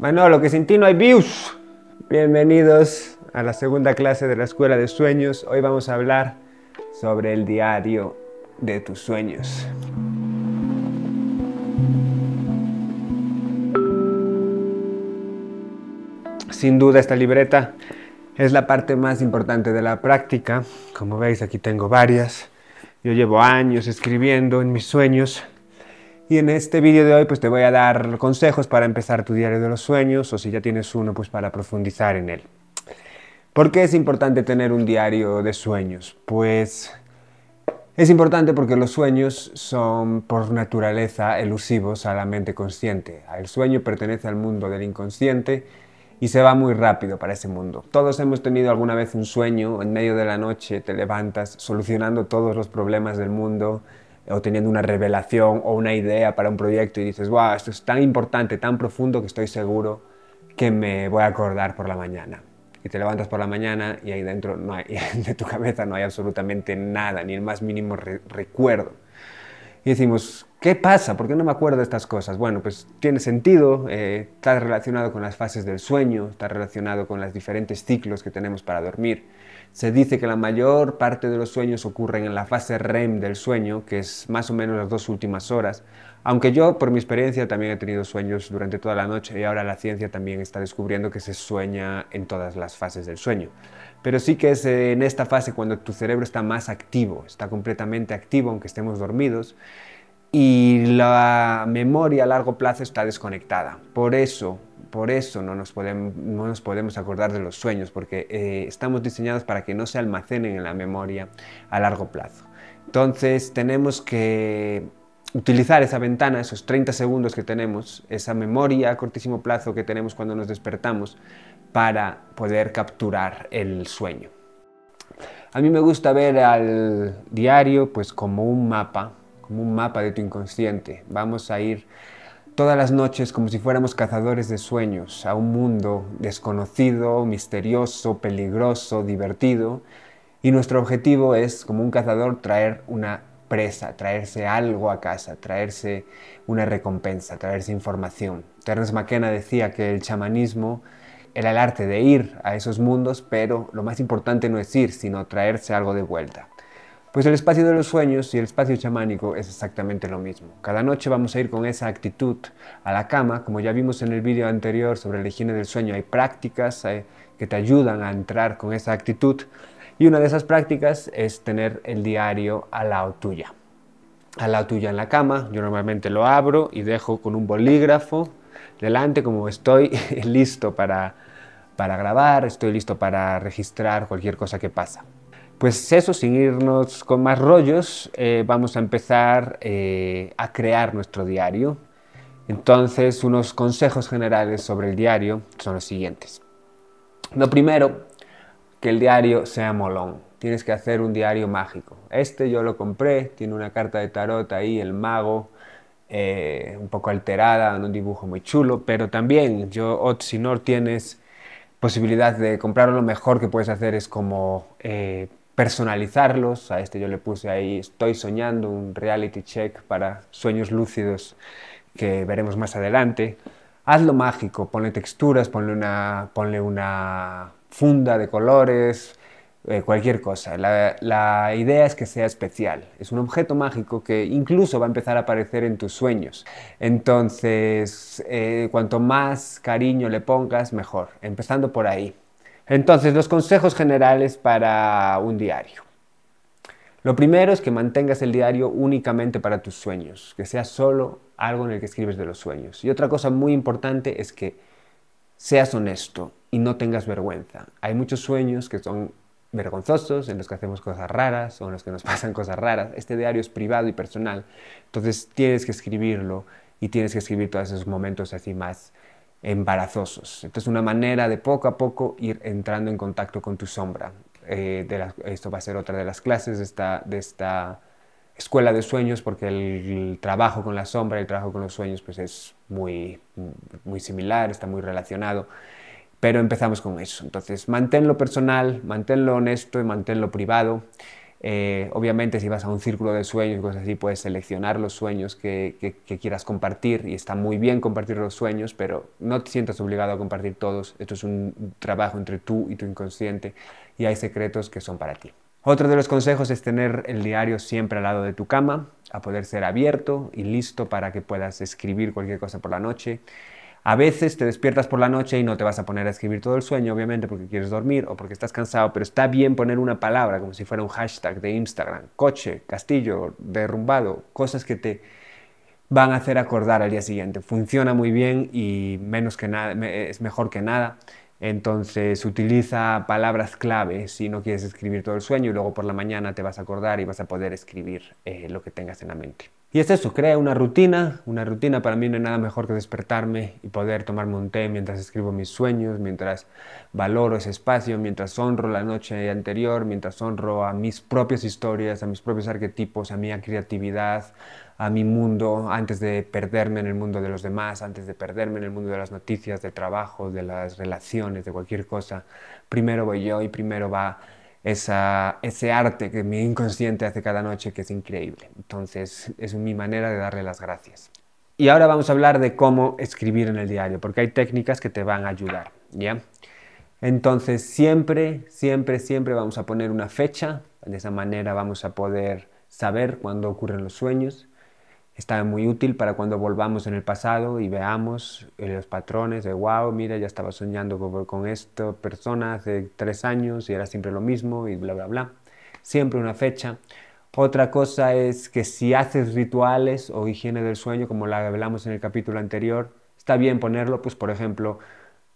Manolo, que sin ti no hay views. Bienvenidos a la segunda clase de la Escuela de Sueños. Hoy vamos a hablar sobre el diario de tus sueños. Sin duda esta libreta es la parte más importante de la práctica. Como veis aquí tengo varias. Yo llevo años escribiendo en mis sueños y en este vídeo de hoy pues te voy a dar consejos para empezar tu diario de los sueños o si ya tienes uno pues para profundizar en él. ¿Por qué es importante tener un diario de sueños? Pues es importante porque los sueños son por naturaleza elusivos a la mente consciente. El sueño pertenece al mundo del inconsciente y se va muy rápido para ese mundo. Todos hemos tenido alguna vez un sueño, en medio de la noche te levantas solucionando todos los problemas del mundo, o teniendo una revelación o una idea para un proyecto y dices, wow, esto es tan importante, tan profundo que estoy seguro que me voy a acordar por la mañana. Y te levantas por la mañana y ahí dentro de tu cabeza no hay absolutamente nada, ni el más mínimo recuerdo. Y decimos, ¿qué pasa? ¿Por qué no me acuerdo de estas cosas? Bueno, pues tiene sentido, eh, está relacionado con las fases del sueño, está relacionado con los diferentes ciclos que tenemos para dormir se dice que la mayor parte de los sueños ocurren en la fase REM del sueño, que es más o menos las dos últimas horas, aunque yo por mi experiencia también he tenido sueños durante toda la noche y ahora la ciencia también está descubriendo que se sueña en todas las fases del sueño. Pero sí que es eh, en esta fase cuando tu cerebro está más activo, está completamente activo aunque estemos dormidos y la memoria a largo plazo está desconectada. Por eso por eso no nos, podemos, no nos podemos acordar de los sueños, porque eh, estamos diseñados para que no se almacenen en la memoria a largo plazo. Entonces tenemos que utilizar esa ventana, esos 30 segundos que tenemos, esa memoria a cortísimo plazo que tenemos cuando nos despertamos, para poder capturar el sueño. A mí me gusta ver al diario pues como un mapa, como un mapa de tu inconsciente. Vamos a ir todas las noches como si fuéramos cazadores de sueños a un mundo desconocido, misterioso, peligroso, divertido, y nuestro objetivo es, como un cazador, traer una presa, traerse algo a casa, traerse una recompensa, traerse información. Terence McKenna decía que el chamanismo era el arte de ir a esos mundos, pero lo más importante no es ir, sino traerse algo de vuelta. Pues el espacio de los sueños y el espacio chamánico es exactamente lo mismo. Cada noche vamos a ir con esa actitud a la cama, como ya vimos en el vídeo anterior sobre la higiene del sueño, hay prácticas eh, que te ayudan a entrar con esa actitud y una de esas prácticas es tener el diario a la tuya. A la tuya en la cama, yo normalmente lo abro y dejo con un bolígrafo delante como estoy listo para, para grabar, estoy listo para registrar cualquier cosa que pasa. Pues eso, sin irnos con más rollos, eh, vamos a empezar eh, a crear nuestro diario. Entonces, unos consejos generales sobre el diario son los siguientes. Lo primero, que el diario sea molón. Tienes que hacer un diario mágico. Este yo lo compré, tiene una carta de tarot ahí, el mago, eh, un poco alterada, en un dibujo muy chulo, pero también yo, si no tienes posibilidad de comprarlo, lo mejor que puedes hacer es como personalizarlos. A este yo le puse ahí Estoy soñando, un reality check para sueños lúcidos que veremos más adelante. Hazlo mágico, ponle texturas, ponle una, funda de colores, eh, cualquier cosa. La, idea es que sea especial. Es un objeto mágico que incluso va a empezar a aparecer en tus sueños. Entonces, eh, cuanto más cariño le pongas, mejor. Empezando por ahí. Entonces, los consejos generales para un diario. Lo primero es que mantengas el diario únicamente para tus sueños, que sea solo algo en el que escribes de los sueños. Y otra cosa muy importante es que seas honesto y no tengas vergüenza. Hay muchos sueños que son vergonzosos, en los que hacemos cosas raras o en los que nos pasan cosas raras. Este diario es privado y personal, entonces tienes que escribirlo y tienes que escribir todos esos momentos así más embarazosos. Entonces, una manera de poco a poco ir entrando en contacto con tu sombra. Eh, de esto va a ser otra de las clases de esta, de esta escuela de sueños, porque el, trabajo con la sombra, el trabajo con los sueños, pues es muy, muy similar, está muy relacionado. Pero empezamos con eso. Entonces, manténlo personal, manténlo honesto y manténlo privado. Eh, obviamente, si vas a un círculo de sueños y cosas así, puedes seleccionar los sueños que, quieras compartir y está muy bien compartir los sueños, pero no te sientas obligado a compartir todos. Esto es un trabajo entre tú y tu inconsciente y hay secretos que son para ti. Otro de los consejos es tener el diario siempre al lado de tu cama, a poder ser abierto y listo para que puedas escribir cualquier cosa por la noche. A veces te despiertas por la noche y no te vas a poner a escribir todo el sueño, obviamente, porque quieres dormir o porque estás cansado, pero está bien poner una palabra, como si fuera un hashtag de Instagram, coche, castillo, derrumbado, cosas que te van a hacer acordar al día siguiente. Funciona muy bien y menos que nada, es mejor que nada. Entonces utiliza palabras clave si no quieres escribir todo el sueño y luego por la mañana te vas a acordar y vas a poder escribir eh, lo que tengas en la mente. Y es eso, crea una rutina. Una rutina para mí no hay nada mejor que despertarme y poder tomarme un té mientras escribo mis sueños, mientras valoro ese espacio, mientras honro la noche anterior, mientras honro a mis propias historias, a mis propios arquetipos, a mi creatividad, a mi mundo, antes de perderme en el mundo de los demás, antes de perderme en el mundo de las noticias, de trabajo, de las relaciones, de cualquier cosa. Primero voy yo y primero va esa, ese arte que mi inconsciente hace cada noche que es increíble. Entonces es mi manera de darle las gracias. Y ahora vamos a hablar de cómo escribir en el diario, porque hay técnicas que te van a ayudar, ¿ya? Entonces siempre, siempre, siempre vamos a poner una fecha, de esa manera vamos a poder saber cuándo ocurren los sueños está muy útil para cuando volvamos en el pasado y veamos eh, los patrones de, wow, mira, ya estaba soñando con esto, persona hace tres años y era siempre lo mismo y bla, bla, bla. Siempre una fecha. Otra cosa es que si haces rituales o higiene del sueño, como la hablamos en el capítulo anterior, está bien ponerlo, pues por ejemplo,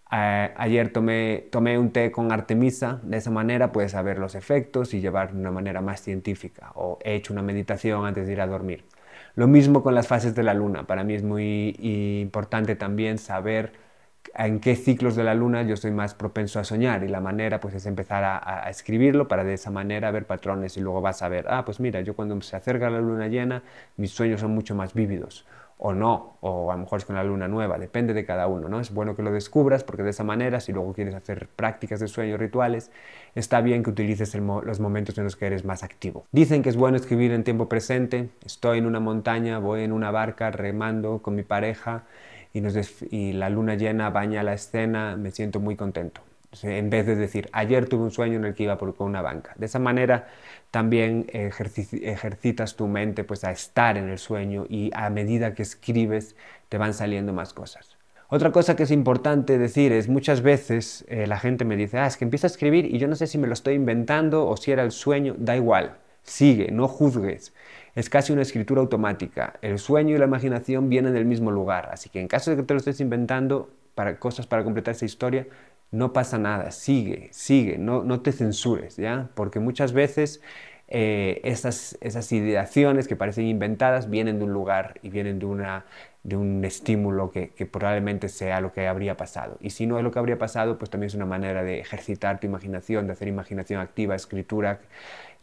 ayer tomé, tomé un té con Artemisa, de esa manera puedes saber los efectos y llevar de una manera más científica, o he hecho una meditación antes de ir a dormir. Lo mismo con las fases de la luna. Para mí es muy importante también saber en qué ciclos de la luna yo soy más propenso a soñar y la manera pues es empezar a, a, escribirlo para de esa manera ver patrones y luego vas a ver, ah, pues mira, yo cuando se acerca la luna llena mis sueños son mucho más vívidos o no, o a lo mejor es con la luna nueva, depende de cada uno, ¿no? Es bueno que lo descubras porque de esa manera, si luego quieres hacer prácticas de sueño, rituales, está bien que utilices los momentos en los que eres más activo. Dicen que es bueno escribir en tiempo presente, estoy en una montaña, voy en una barca remando con mi pareja y la luna llena baña la escena, me siento muy contento en vez de decir, ayer tuve un sueño en el que iba por una banca. De esa manera también ejercitas tu mente pues, a estar en el sueño y a medida que escribes te van saliendo más cosas. Otra cosa que es importante decir es muchas veces eh, la gente me dice, ah, es que empiezo a escribir y yo no sé si me lo estoy inventando o si era el sueño, da igual, sigue, no juzgues. Es casi una escritura automática. El sueño y la imaginación vienen del mismo lugar, así que en caso de que te lo estés inventando para cosas para completar esa historia, no pasa nada, sigue, sigue, no, te censures, ¿ya? Porque muchas veces eh, esas, esas ideaciones que parecen inventadas vienen de un lugar y vienen de, una, de un estímulo que, probablemente sea lo que habría pasado. Y si no es lo que habría pasado, pues también es una manera de ejercitar tu imaginación, de hacer imaginación activa, escritura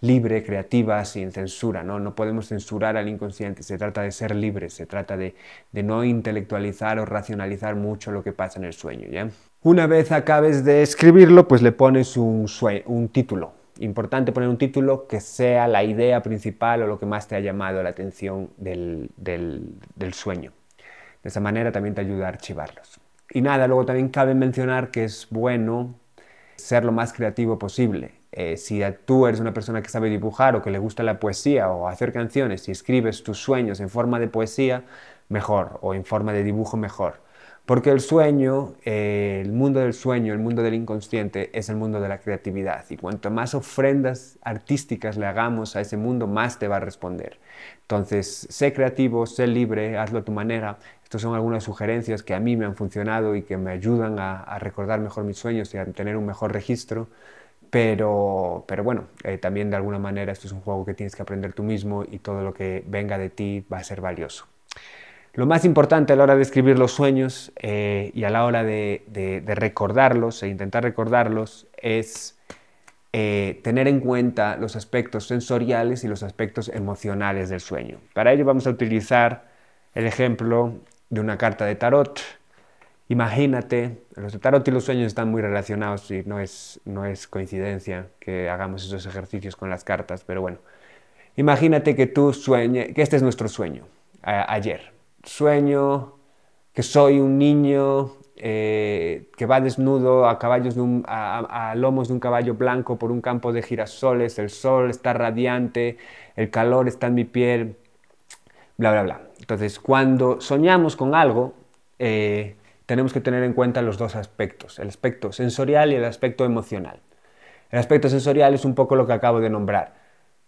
libre, creativa, sin censura. No, no podemos censurar al inconsciente, se trata de ser libres, se trata de, de no intelectualizar o racionalizar mucho lo que pasa en el sueño. ¿ya? Una vez acabes de escribirlo, pues le pones un, título. Importante poner un título que sea la idea principal o lo que más te ha llamado la atención del, sueño. De esa manera también te ayuda a archivarlos. Y nada, luego también cabe mencionar que es bueno ser lo más creativo posible. Eh, si tú eres una persona que sabe dibujar o que le gusta la poesía o hacer canciones y escribes tus sueños en forma de poesía, mejor, o en forma de dibujo, mejor. Porque el sueño, eh, el mundo del sueño, el mundo del inconsciente, es el mundo de la creatividad. Y cuanto más ofrendas artísticas le hagamos a ese mundo, más te va a responder. Entonces, sé creativo, sé libre, hazlo a tu manera. Estas son algunas sugerencias que a mí me han funcionado y que me ayudan a, recordar mejor mis sueños y a tener un mejor registro. Pero, bueno, eh, también de alguna manera esto es un juego que tienes que aprender tú mismo y todo lo que venga de ti va a ser valioso. Lo más importante a la hora de escribir los sueños eh, y a la hora de, recordarlos e intentar recordarlos es eh, tener en cuenta los aspectos sensoriales y los aspectos emocionales del sueño. Para ello vamos a utilizar el ejemplo de una carta de tarot. Imagínate, los de tarot y los sueños están muy relacionados y no es, coincidencia que hagamos esos ejercicios con las cartas, pero bueno, imagínate que tú que este es nuestro sueño ayer sueño, que soy un niño eh, que va desnudo a, a, lomos de un caballo blanco por un campo de girasoles, el sol está radiante, el calor está en mi piel, bla, bla, bla. Entonces, cuando soñamos con algo, eh, tenemos que tener en cuenta los dos aspectos, el aspecto sensorial y el aspecto emocional. El aspecto sensorial es un poco lo que acabo de nombrar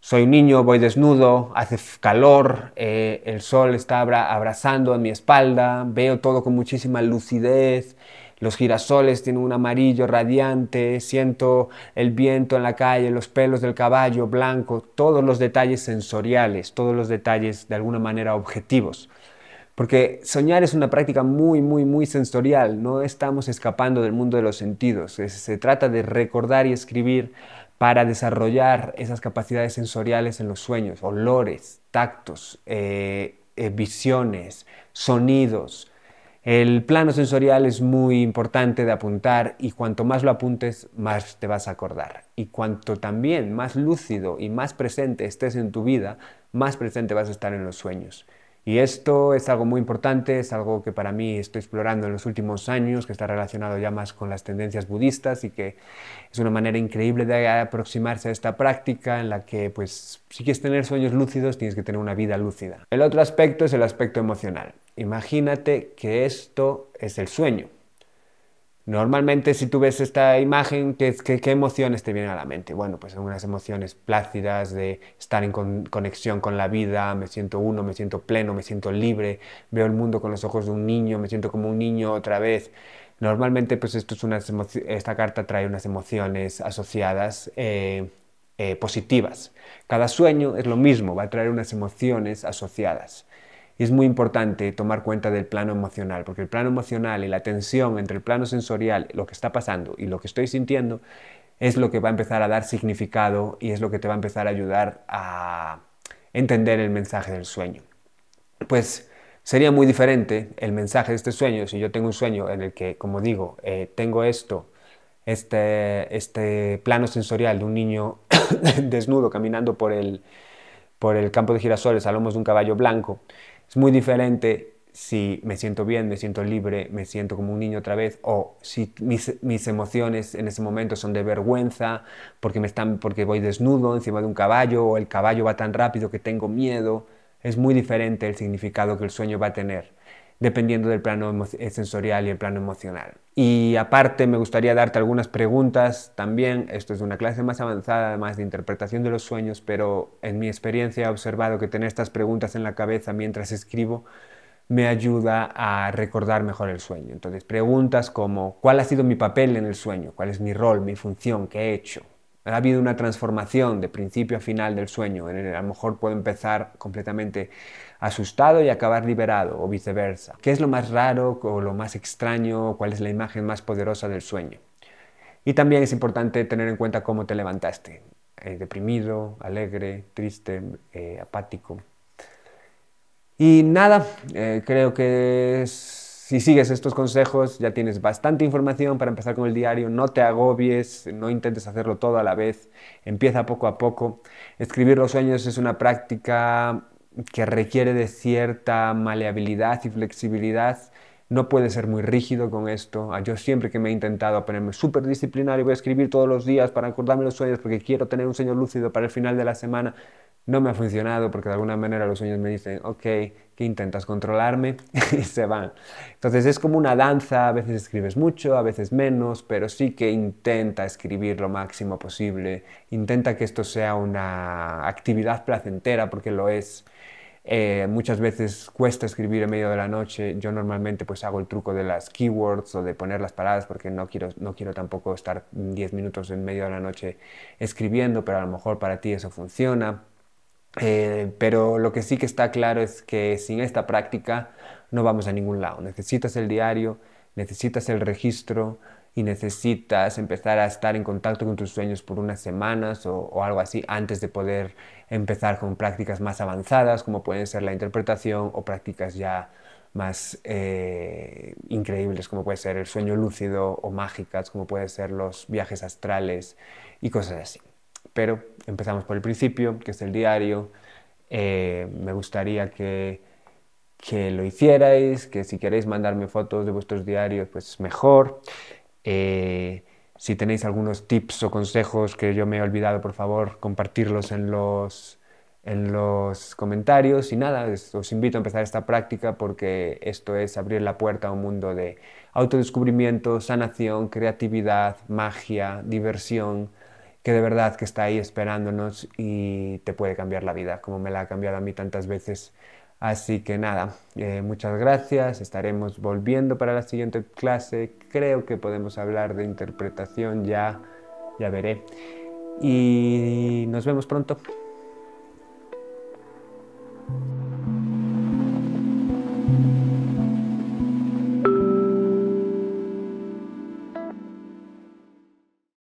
soy un niño, voy desnudo, hace calor, eh, el sol está abrazando a mi espalda, veo todo con muchísima lucidez, los girasoles tienen un amarillo radiante, siento el viento en la calle, los pelos del caballo blanco, todos los detalles sensoriales, todos los detalles de alguna manera objetivos. Porque soñar es una práctica muy, muy, muy sensorial, no estamos escapando del mundo de los sentidos, se trata de recordar y escribir para desarrollar esas capacidades sensoriales en los sueños, olores, tactos, eh, eh, visiones, sonidos. El plano sensorial es muy importante de apuntar y cuanto más lo apuntes, más te vas a acordar. Y cuanto también más lúcido y más presente estés en tu vida, más presente vas a estar en los sueños. Y esto es algo muy importante, es algo que para mí estoy explorando en los últimos años, que está relacionado ya más con las tendencias budistas y que es una manera increíble de aproximarse a esta práctica en la que pues si quieres tener sueños lúcidos tienes que tener una vida lúcida. El otro aspecto es el aspecto emocional. Imagínate que esto es el sueño. Normalmente si tú ves esta imagen, ¿qué, qué, emociones te vienen a la mente? Bueno, pues unas emociones plácidas de estar en conexión con la vida, me siento uno, me siento pleno, me siento libre, veo el mundo con los ojos de un niño, me siento como un niño otra vez. Normalmente pues esto es esta carta trae unas emociones asociadas eh, eh, positivas. Cada sueño es lo mismo, va a traer unas emociones asociadas es muy importante tomar cuenta del plano emocional, porque el plano emocional y la tensión entre el plano sensorial, lo que está pasando y lo que estoy sintiendo, es lo que va a empezar a dar significado y es lo que te va a empezar a ayudar a entender el mensaje del sueño. Pues sería muy diferente el mensaje de este sueño si yo tengo un sueño en el que, como digo, eh, tengo esto, este, este plano sensorial de un niño desnudo caminando por el, por el campo de girasoles a lomos de un caballo blanco es muy diferente si me siento bien, me siento libre, me siento como un niño otra vez, o si mis, emociones en ese momento son de vergüenza, porque, me están, porque voy desnudo encima de un caballo, o el caballo va tan rápido que tengo miedo, es muy diferente el significado que el sueño va a tener dependiendo del plano sensorial y el plano emocional. Y aparte me gustaría darte algunas preguntas también, esto es una clase más avanzada además de interpretación de los sueños, pero en mi experiencia he observado que tener estas preguntas en la cabeza mientras escribo me ayuda a recordar mejor el sueño. Entonces preguntas como ¿cuál ha sido mi papel en el sueño? ¿Cuál es mi rol, mi función? ¿Qué he hecho? Ha habido una transformación de principio a final del sueño. a lo mejor puedo empezar completamente asustado y acabar liberado o viceversa. ¿Qué es lo más raro o lo más extraño? ¿Cuál es la imagen más poderosa del sueño? Y también es importante tener en cuenta cómo te levantaste. Eh, deprimido, alegre, triste, eh, apático. Y nada, eh, creo que es si sigues estos consejos ya tienes bastante información para empezar con el diario, no te agobies, no intentes hacerlo todo a la vez, empieza poco a poco. Escribir los sueños es una práctica que requiere de cierta maleabilidad y flexibilidad no puede ser muy rígido con esto. Ah, yo siempre que me he intentado ponerme súper disciplinario, voy a escribir todos los días para acordarme los sueños porque quiero tener un sueño lúcido para el final de la semana. No me ha funcionado porque de alguna manera los sueños me dicen, ok, que intentas controlarme y se van. Entonces es como una danza, a veces escribes mucho, a veces menos, pero sí que intenta escribir lo máximo posible, intenta que esto sea una actividad placentera porque lo es eh, muchas veces cuesta escribir en medio de la noche. Yo normalmente pues hago el truco de las keywords o de poner las paradas porque no quiero, no quiero tampoco estar 10 minutos en medio de la noche escribiendo, pero a lo mejor para ti eso funciona. Eh, pero lo que sí que está claro es que sin esta práctica no vamos a ningún lado. Necesitas el diario, necesitas el registro, y necesitas empezar a estar en contacto con tus sueños por unas semanas o, algo así antes de poder empezar con prácticas más avanzadas como pueden ser la interpretación o prácticas ya más eh, increíbles como puede ser el sueño lúcido o mágicas como pueden ser los viajes astrales y cosas así. Pero empezamos por el principio, que es el diario. Eh, me gustaría que que lo hicierais, que si queréis mandarme fotos de vuestros diarios, pues mejor. Eh, si tenéis algunos tips o consejos que yo me he olvidado, por favor, compartirlos en los, en los comentarios. Y nada, os invito a empezar esta práctica porque esto es abrir la puerta a un mundo de autodescubrimiento, sanación, creatividad, magia, diversión, que de verdad que está ahí esperándonos y te puede cambiar la vida, como me la ha cambiado a mí tantas veces Así que nada, eh, muchas gracias, estaremos volviendo para la siguiente clase, creo que podemos hablar de interpretación ya, ya veré. Y nos vemos pronto.